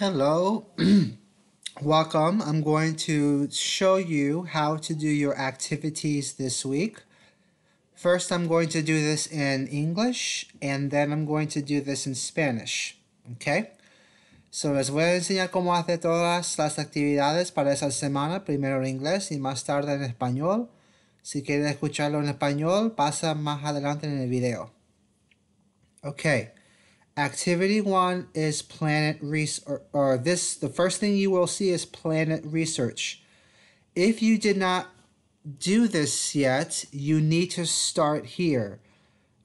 Hello, welcome. I'm going to show you how to do your activities this week. First, I'm going to do this in English, and then I'm going to do this in Spanish, okay? So les voy a enseñar cómo hacer todas las actividades para esa semana, primero en inglés y más tarde en español. Si quieres escucharlo en español, pasa más adelante en el video. Okay. Activity one is planet research, or, or this, the first thing you will see is planet research. If you did not do this yet, you need to start here.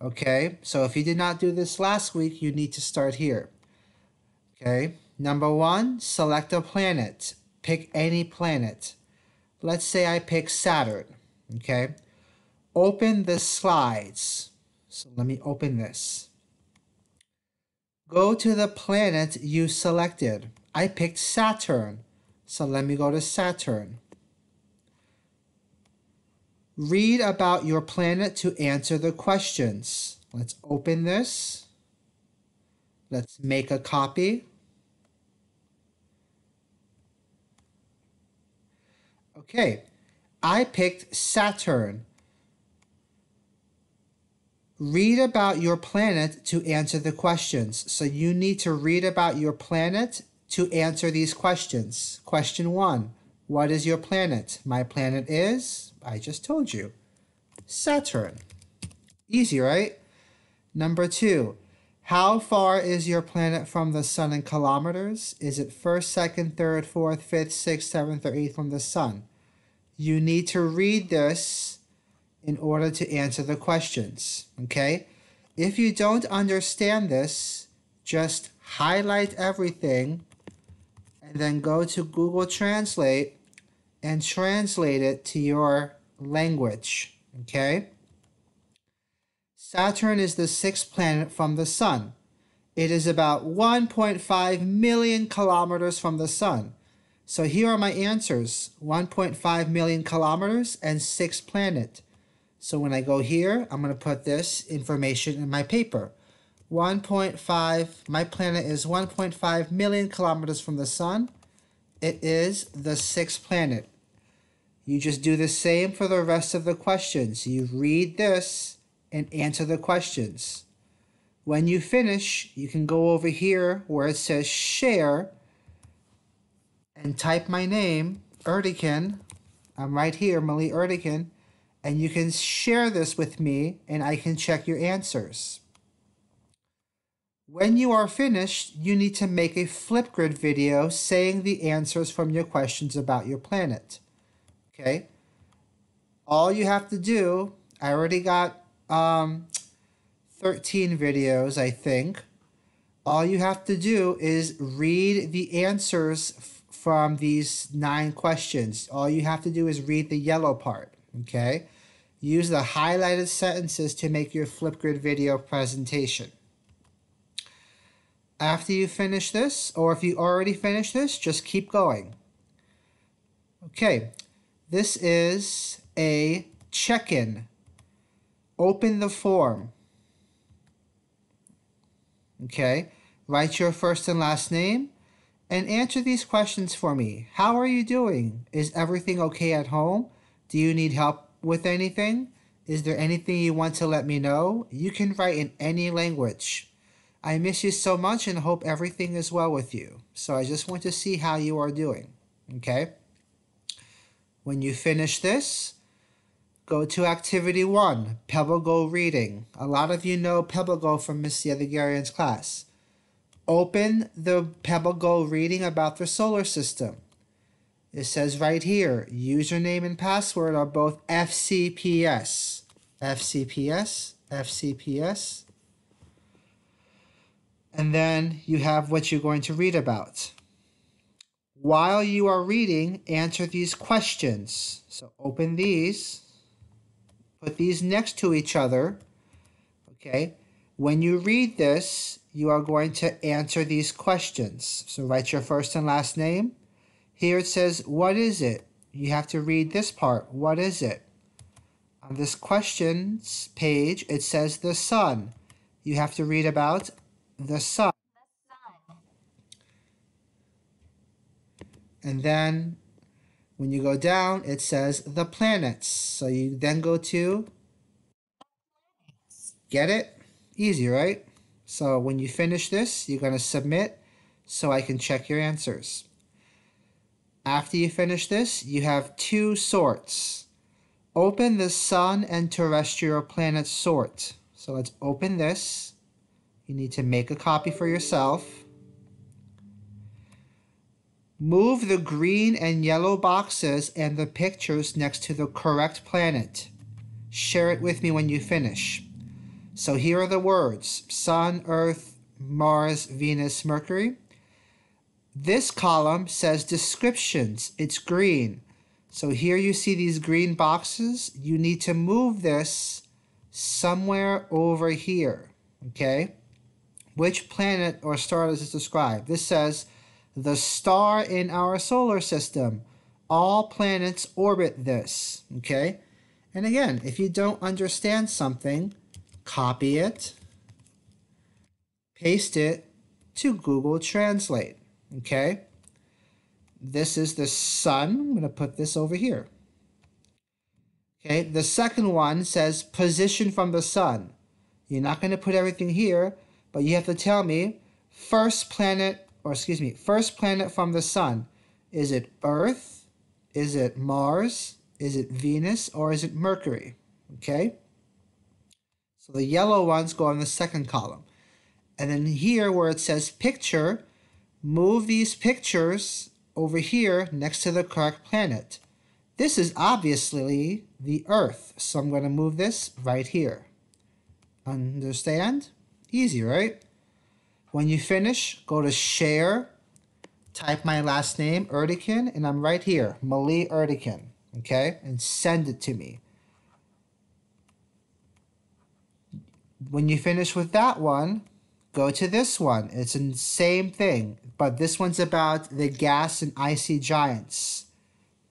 Okay, so if you did not do this last week, you need to start here. Okay, number one, select a planet. Pick any planet. Let's say I pick Saturn. Okay, open the slides. So let me open this. Go to the planet you selected. I picked Saturn, so let me go to Saturn. Read about your planet to answer the questions. Let's open this. Let's make a copy. Okay, I picked Saturn read about your planet to answer the questions. So you need to read about your planet to answer these questions. Question one What is your planet? My planet is, I just told you, Saturn. Easy, right? Number two. How far is your planet from the sun in kilometers? Is it first, second, third, fourth, fifth, sixth, seventh, or eighth from the sun? You need to read this in order to answer the questions, okay? If you don't understand this, just highlight everything and then go to Google Translate and translate it to your language, okay? Saturn is the sixth planet from the sun. It is about 1.5 million kilometers from the sun. So here are my answers 1.5 million kilometers and six planet. So when I go here, I'm going to put this information in my paper. 1.5, my planet is 1.5 million kilometers from the sun. It is the sixth planet. You just do the same for the rest of the questions. You read this and answer the questions. When you finish, you can go over here where it says share and type my name, Erdikin. I'm right here, Meli Erdikin and you can share this with me and I can check your answers. When you are finished, you need to make a Flipgrid video saying the answers from your questions about your planet. Okay? All you have to do, I already got um, 13 videos, I think. All you have to do is read the answers from these nine questions. All you have to do is read the yellow part, okay? Use the highlighted sentences to make your Flipgrid video presentation. After you finish this, or if you already finished this, just keep going. Okay, this is a check-in. Open the form. Okay, write your first and last name and answer these questions for me. How are you doing? Is everything okay at home? Do you need help with anything? Is there anything you want to let me know? You can write in any language. I miss you so much and hope everything is well with you. So I just want to see how you are doing. Okay? When you finish this, go to activity one, Pebble Go reading. A lot of you know Pebble Go from Miss Yedegarian's class. Open the Pebble Go reading about the solar system. It says right here, username and password are both FCPS. FCPS, FCPS. And then you have what you're going to read about. While you are reading, answer these questions. So open these, put these next to each other. Okay. When you read this, you are going to answer these questions. So write your first and last name here it says, what is it? You have to read this part. What is it? On this questions page, it says the sun. You have to read about the sun. And then when you go down, it says the planets. So you then go to get it? Easy, right? So when you finish this, you're going to submit so I can check your answers. After you finish this, you have two sorts. Open the sun and terrestrial planet sort. So let's open this. You need to make a copy for yourself. Move the green and yellow boxes and the pictures next to the correct planet. Share it with me when you finish. So here are the words, Sun, Earth, Mars, Venus, Mercury. This column says descriptions. It's green. So here you see these green boxes. You need to move this somewhere over here, okay? Which planet or star does it describe? This says the star in our solar system. All planets orbit this, okay? And again, if you don't understand something, copy it, paste it to Google Translate. Okay. This is the sun. I'm going to put this over here. Okay. The second one says position from the sun. You're not going to put everything here, but you have to tell me first planet, or excuse me, first planet from the sun. Is it Earth? Is it Mars? Is it Venus? Or is it Mercury? Okay. So the yellow ones go on the second column. And then here where it says picture, move these pictures over here next to the correct planet. This is obviously the Earth, so I'm going to move this right here. Understand? Easy, right? When you finish, go to Share, type my last name, Erdikin, and I'm right here, Mali Erdikin, okay? And send it to me. When you finish with that one, go to this one. It's the same thing, but this one's about the gas and icy giants.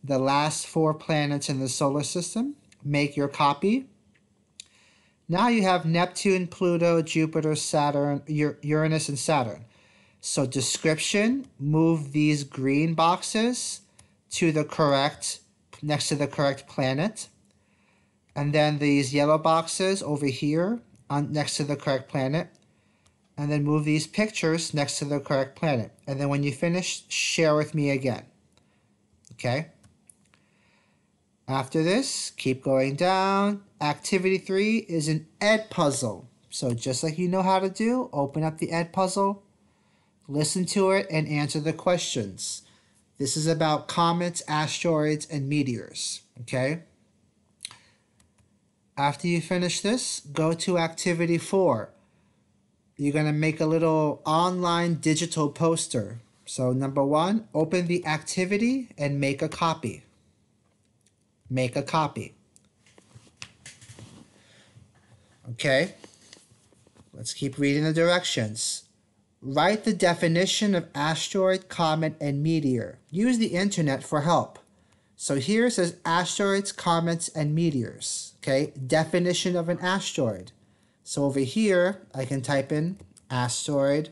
The last four planets in the solar system. Make your copy. Now you have Neptune, Pluto, Jupiter, Saturn, Uranus, and Saturn. So description, move these green boxes to the correct, next to the correct planet. And then these yellow boxes over here on, next to the correct planet and then move these pictures next to the correct planet. And then when you finish, share with me again. Okay? After this, keep going down. Activity 3 is an ed puzzle. So just like you know how to do, open up the ed puzzle, listen to it, and answer the questions. This is about comets, asteroids, and meteors. Okay? After you finish this, go to activity 4 you're going to make a little online digital poster. So number one, open the activity and make a copy. Make a copy. Okay, let's keep reading the directions. Write the definition of asteroid, comet, and meteor. Use the internet for help. So here it says asteroids, comets, and meteors. Okay, definition of an asteroid. So over here, I can type in asteroid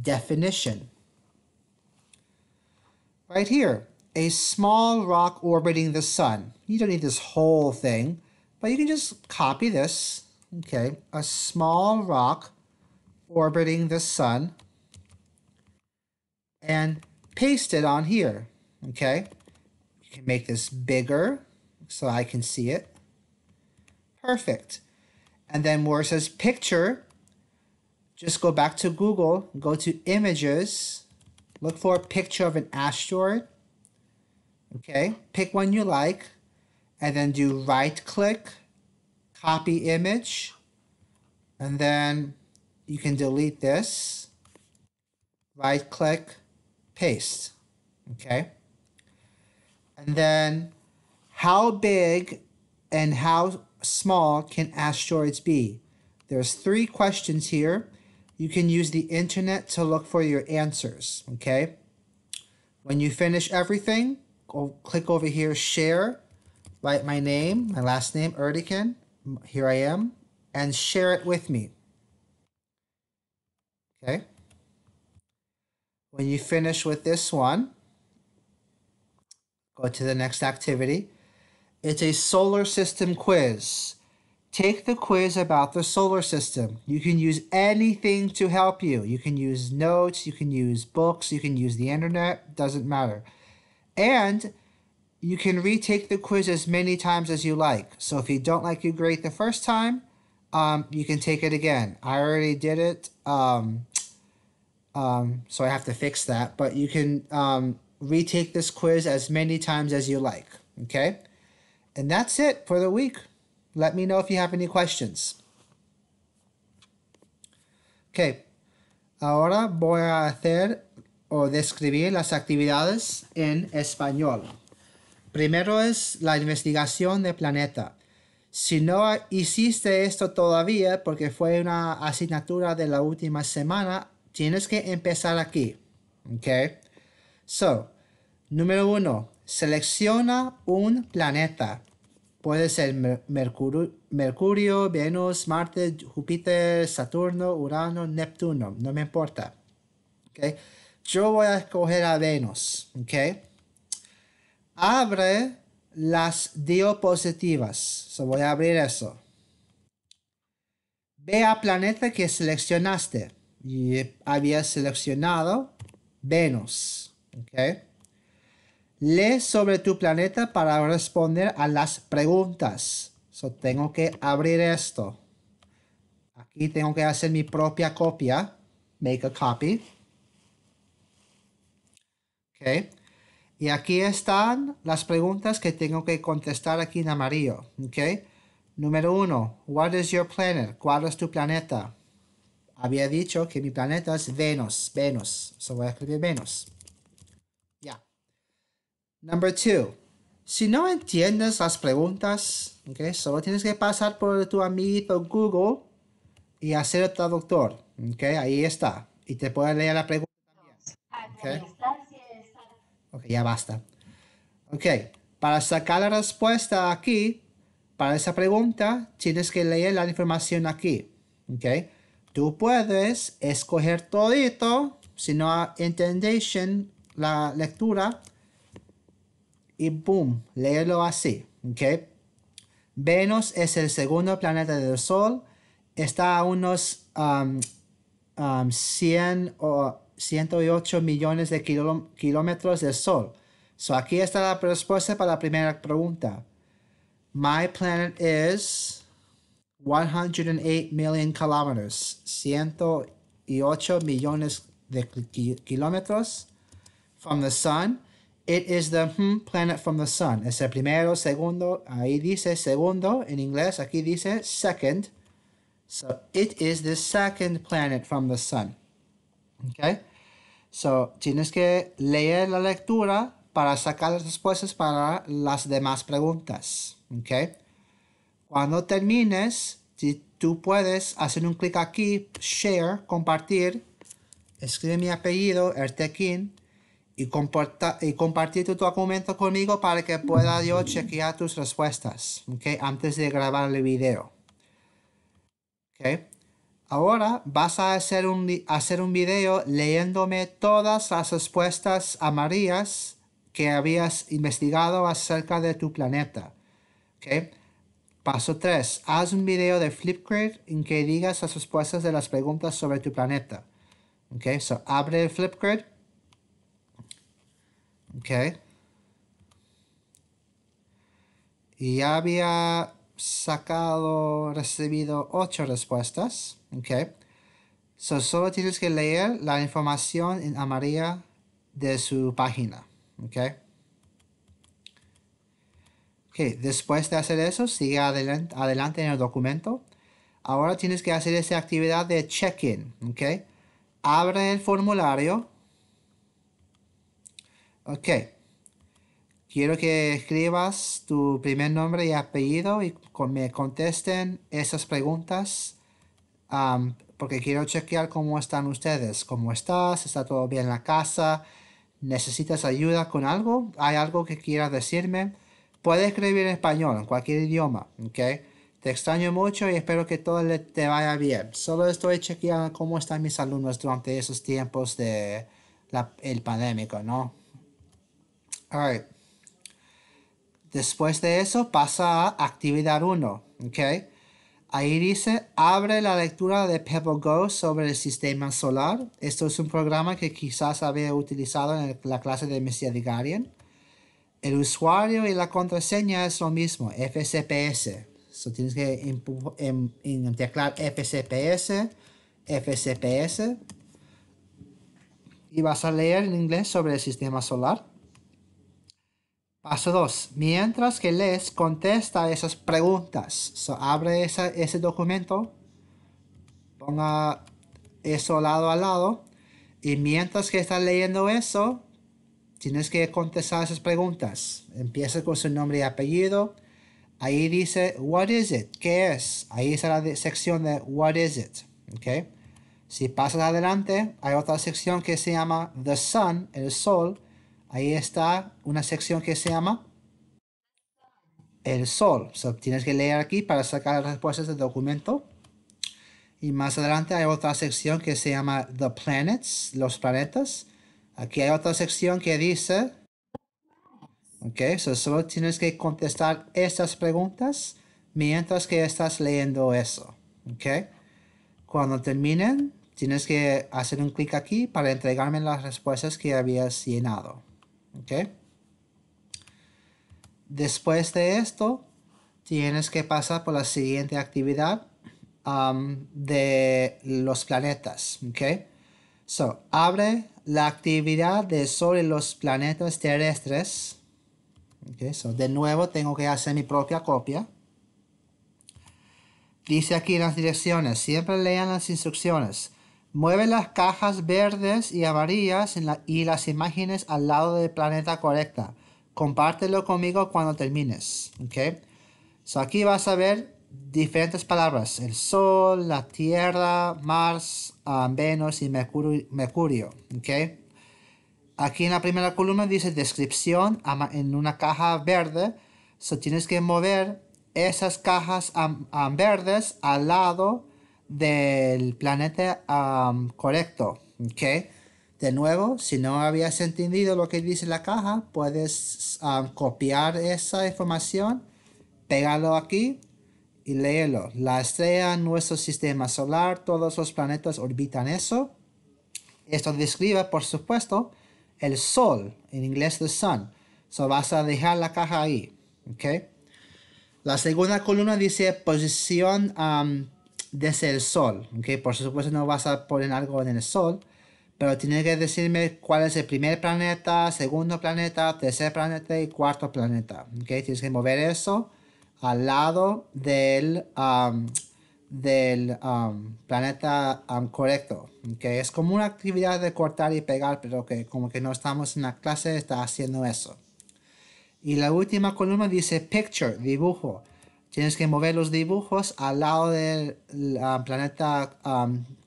definition. Right here, a small rock orbiting the sun. You don't need this whole thing, but you can just copy this. Okay, a small rock orbiting the sun and paste it on here. Okay, you can make this bigger so I can see it. Perfect. And then where it says picture, just go back to Google, go to images, look for a picture of an asteroid. Okay, pick one you like, and then do right click, copy image, and then you can delete this, right click, paste. Okay, and then how big and how small can asteroids be? There's three questions here. You can use the internet to look for your answers, okay? When you finish everything, go, click over here, share, write my name, my last name, Erdikin, here I am, and share it with me. Okay? When you finish with this one, go to the next activity. It's a solar system quiz. Take the quiz about the solar system. You can use anything to help you. You can use notes, you can use books, you can use the internet, doesn't matter. And you can retake the quiz as many times as you like. So if you don't like your grade the first time, um, you can take it again. I already did it, um, um, so I have to fix that. But you can um, retake this quiz as many times as you like, okay? And that's it for the week. Let me know if you have any questions. Okay, ahora voy a hacer o describir las actividades en español. Primero es la investigación de planeta. Si no hiciste esto todavía porque fue una asignatura de la última semana, tienes que empezar aquí. Ok. So, número uno, selecciona un planeta. Puede ser Mercurio, Venus, Marte, Júpiter, Saturno, Urano, Neptuno, no me importa. Yo voy a escoger a Venus. Abre las diapositivas. voy a abrir eso. Ve a planeta que seleccionaste. Y había seleccionado Venus. ¿okay? Lee sobre tu planeta para responder a las preguntas. tengo que abrir esto. Aquí tengo que hacer mi propia copia. Make a copy. Y aquí están las preguntas que tengo que contestar aquí en amarillo. Okay. Número uno, what is your planet? ¿Cuál es tu planeta? Había dicho que mi planeta es Venus, Venus. So voy a escribir Venus. Number two, si no entiendes las preguntas, okay, solo tienes que pasar por tu amigo Google y hacer el traductor. Okay, ahí está. Y te puede leer la pregunta Okay. ya basta. Ok, para sacar la respuesta aquí, para esa pregunta, tienes que leer la información aquí. Okay. Tú puedes escoger todito, si no entendes la lectura, y boom, léelo así, Venus es el segundo planeta del Sol, está a unos 100 um, um, o 108 millones de kilómetros del Sol. So aquí está la respuesta para la primera pregunta. My planet is 108 million kilometers, 108 millones de kilómetros from the sun. It is the hmm, planet from the sun. Es el primero, segundo. Ahí dice segundo en inglés. Aquí dice second. So it is the second planet from the sun. Okay. So tienes que leer la lectura para sacar las respuestas para las demás preguntas. Okay. Cuando termines, tú puedes hacer un clic aquí, share, compartir, escribe mi apellido, Ertekin, y, y compartir tu documento conmigo para que pueda yo chequear tus respuestas antes de grabar el video. Ahora vas a hacer un, hacer un video leyéndome todas las respuestas amarillas que habías investigado acerca de tu planeta. Paso 3. Haz un video de Flipgrid en que digas las respuestas de las preguntas sobre tu planeta. so abre Flipgrid Okay, Y había sacado, recibido ocho respuestas. Okay, solo tienes que leer la información en amarilla de su página. Okay. Okay, después de hacer eso, sigue adelante, adelante en el documento. Ahora tienes que hacer esa actividad de check-in. Okay, Abre el formulario Ok. Quiero que escribas tu primer nombre y apellido y me contesten esas preguntas. porque quiero chequear cómo están ustedes. ¿Cómo estás? ¿Está todo bien en la casa? ¿Necesitas ayuda con algo? ¿Hay algo que quieras decirme? Puedes escribir en español, en cualquier idioma. ¿okay? Te extraño mucho y espero que todo te vaya bien. Solo estoy chequeando cómo están mis alumnos durante esos tiempos de el pandémico, ¿no? Después de eso pasa a actividad 1. okay. Ahí dice, abre la lectura de Pebble Go sobre el sistema solar. Esto es un programa que quizás había utilizado en la clase de Mr. Guardian. El usuario y la contraseña es lo mismo, FCPS. tienes que en em, teclar FCPS, FCPS. Y vas a leer en inglés sobre el sistema solar. Paso 2. Mientras que lees, contesta esas preguntas, abre ese documento, ponga eso lado a lado, y mientras que estás leyendo eso, tienes que contestar esas preguntas. Empieza con su nombre y apellido. Ahí dice, what is it? ¿Qué es? Ahí está la sección de what is it. Si pasas adelante, hay otra sección que se llama the sun, el sol, Ahí está una sección que se llama el sol. tienes que leer aquí para sacar las respuestas del documento. Y más adelante hay otra sección que se llama The Planets, los planetas. Aquí hay otra sección que dice... Ok, solo tienes que contestar estas preguntas mientras que estás leyendo eso. cuando terminen, tienes que hacer un clic aquí para entregarme las respuestas que habías llenado. Después de esto, tienes que pasar por la siguiente actividad um, de los planetas, So, abre la actividad de sobre los planetas terrestres. so de nuevo tengo que hacer mi propia copia. Dice aquí las direcciones, siempre lean las instrucciones. Mueve las cajas verdes y amarillas y las imágenes al lado del planeta correcta. Compártelo conmigo cuando termines. ¿okay? So aquí vas a ver diferentes palabras. El Sol, la Tierra, Mars, um, Venus y Mercurio. Aquí en la primera columna dice descripción en una caja verde. So tienes que mover esas cajas verdes al lado del planeta um, correcto. ¿okay? De nuevo, si no habías entendido lo que dice la caja, puedes um, copiar esa información, pegarlo aquí y leerlo. La estrella nuestro sistema solar, todos los planetas orbitan eso. Esto describe, por supuesto, el sol, en inglés the sun. So vas a dejar la caja ahí. La segunda columna dice posición um, desde el sol. ¿okay? Por supuesto no vas a poner algo en el sol, pero tiene que decirme cuál es el primer planeta, segundo planeta, tercer planeta y cuarto planeta. ¿okay? Tienes que mover eso al lado del, del planeta correcto. ¿okay? Es como una actividad de cortar y pegar, pero que como que no estamos en la clase, está haciendo eso. Y la última columna dice picture, dibujo tienes que mover los dibujos al lado del planeta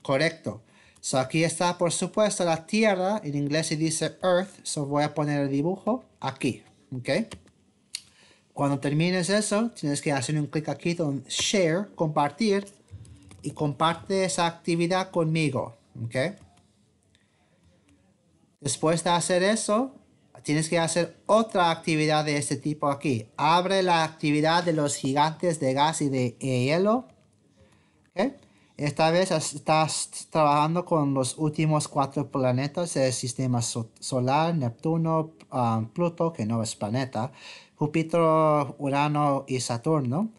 correcto. So aquí está, por supuesto, la Tierra. En inglés se dice Earth. So voy a poner el dibujo aquí. Cuando termines eso, tienes que hacer un clic aquí donde Share, compartir. Y comparte esa actividad conmigo. Después de hacer eso, tienes que hacer otra actividad de este tipo aquí. Abre la actividad de los gigantes de gas y de eh, hielo. Esta vez estás trabajando con los últimos cuatro planetas del sistema solar, Neptuno, Plutón ah, Pluto, que no es planeta, Júpiter, Urano y Saturno.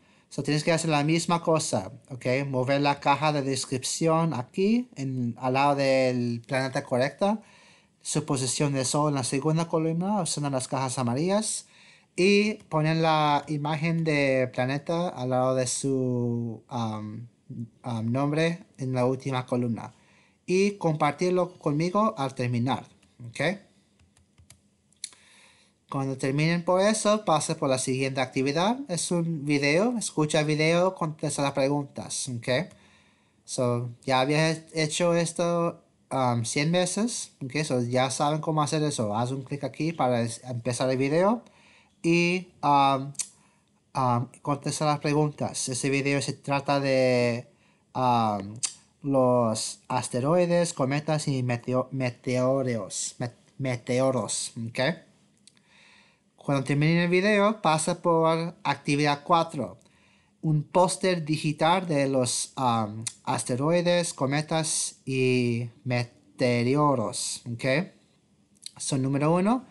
tienes que hacer la misma cosa, ¿ok? Mover la caja de descripción aquí, al lado del planeta correcto su posición de sol en la segunda columna, son las cajas amarillas, y ponen la imagen de planeta al lado de su nombre en la última columna. Y compartirlo conmigo al terminar. Cuando terminen por eso, pasen por la siguiente actividad. Es un video, escucha el video, contesta las preguntas. ¿okay? So, ya habías hecho esto 100 um, veces. Okay, so ya saben cómo hacer eso. Haz un clic aquí para empezar el video y Contesta um, um, contestar las preguntas. Ese video se trata de los asteroides, cometas y meteoros. meteoros. Cuando termine el video, pasa por actividad 4 un póster digital de los um, asteroides, cometas y meteoros. ¿okay? Son número uno,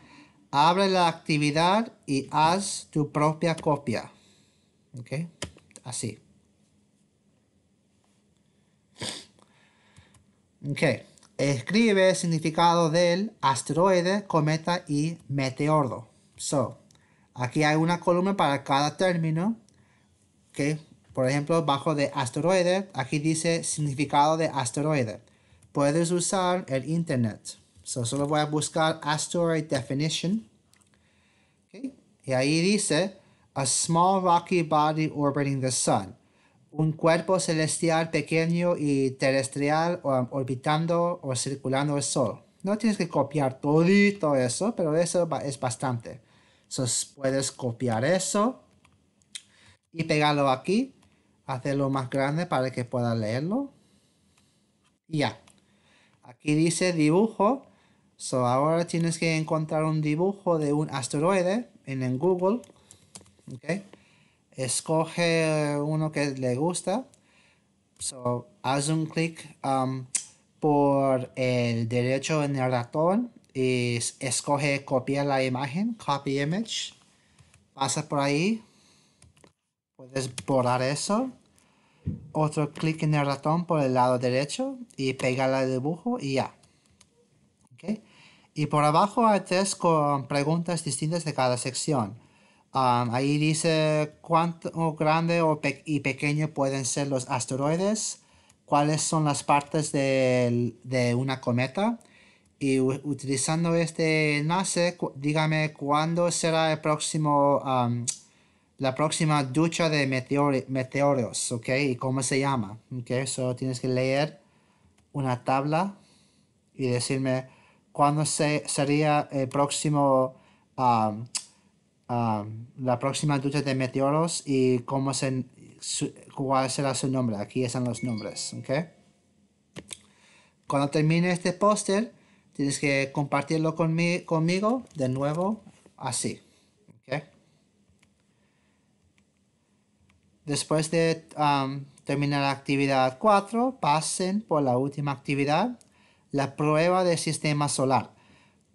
abre la actividad y haz tu propia copia. ¿okay? Así. Okay. Escribe el significado del asteroide, cometa y meteoro. So, aquí hay una columna para cada término por ejemplo, bajo de asteroide, aquí dice significado de asteroide. Puedes usar el internet. solo voy a buscar asteroid definition. Y ahí dice, a small rocky body orbiting the sun. Un cuerpo celestial pequeño y terrestrial um, orbitando o circulando el sol. No tienes que copiar todo eso, pero eso es bastante. puedes copiar eso y pegarlo aquí, hacerlo más grande para que pueda leerlo. Y ya. Aquí dice dibujo. So ahora tienes que encontrar un dibujo de un asteroide en, Google. Escoge uno que le gusta. So, haz un clic um, por el derecho en el ratón y escoge copiar la imagen, copy image. Pasa por ahí, Puedes borrar eso. Otro clic en el ratón por el lado derecho y pegar al dibujo y ya. ¿Okay? Y por abajo hay tres con preguntas distintas de cada sección. Um, ahí dice cuánto grande o y pequeño pueden ser los asteroides, cuáles son las partes de, de una cometa. Y utilizando este enlace, dígame cuándo será el próximo um, la próxima ducha de meteoros, ¿ok? ¿Y cómo se llama? Solo tienes que leer una tabla y decirme cuándo sería el próximo, la próxima ducha de meteoros y cómo se, cuál será su nombre. Aquí están los nombres, ¿ok? Cuando termine este póster, tienes que compartirlo conmigo de nuevo, así. Después de um, terminar la actividad 4, pasen por la última actividad, la prueba del sistema solar.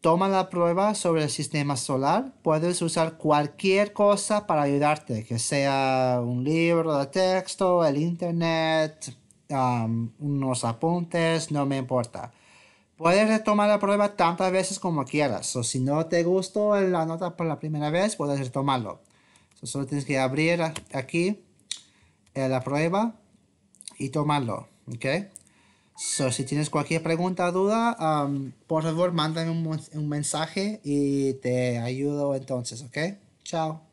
Toma la prueba sobre el sistema solar. Puedes usar cualquier cosa para ayudarte, que sea un libro de texto, el internet, um, unos apuntes, no me importa. Puedes retomar la prueba tantas veces como quieras. O si no te gustó la nota por la primera vez, puedes retomarlo. Solo tienes que abrir aquí eh, la prueba y tomarlo, ¿ok? So, si tienes cualquier pregunta o duda, um, por favor, mándame un, un mensaje y te ayudo entonces, ¿ok? Chao.